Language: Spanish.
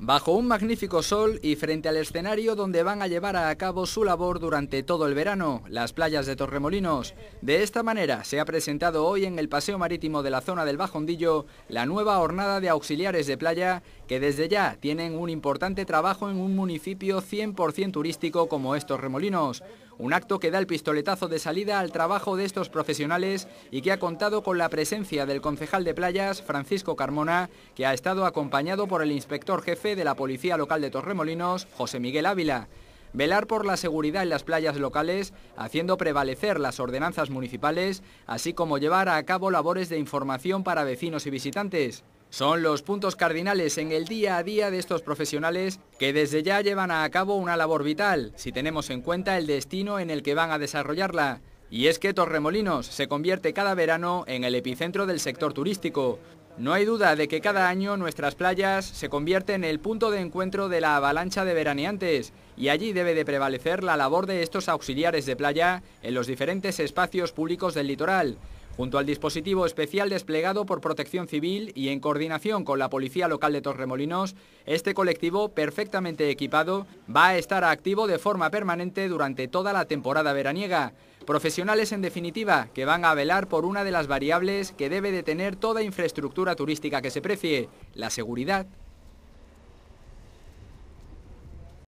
Bajo un magnífico sol y frente al escenario donde van a llevar a cabo su labor durante todo el verano, las playas de Torremolinos. De esta manera se ha presentado hoy en el Paseo Marítimo de la zona del Bajondillo la nueva jornada de auxiliares de playa que desde ya tienen un importante trabajo en un municipio 100% turístico como estos remolinos. Un acto que da el pistoletazo de salida al trabajo de estos profesionales y que ha contado con la presencia del concejal de playas, Francisco Carmona, que ha estado acompañado por el inspector jefe de la Policía Local de Torremolinos, José Miguel Ávila velar por la seguridad en las playas locales, haciendo prevalecer las ordenanzas municipales, así como llevar a cabo labores de información para vecinos y visitantes. Son los puntos cardinales en el día a día de estos profesionales que desde ya llevan a cabo una labor vital, si tenemos en cuenta el destino en el que van a desarrollarla. Y es que Torremolinos se convierte cada verano en el epicentro del sector turístico. No hay duda de que cada año nuestras playas se convierten en el punto de encuentro de la avalancha de veraneantes y allí debe de prevalecer la labor de estos auxiliares de playa en los diferentes espacios públicos del litoral, Junto al dispositivo especial desplegado por Protección Civil y en coordinación con la Policía Local de Torremolinos, este colectivo, perfectamente equipado, va a estar activo de forma permanente durante toda la temporada veraniega. Profesionales, en definitiva, que van a velar por una de las variables que debe de tener toda infraestructura turística que se precie, la seguridad.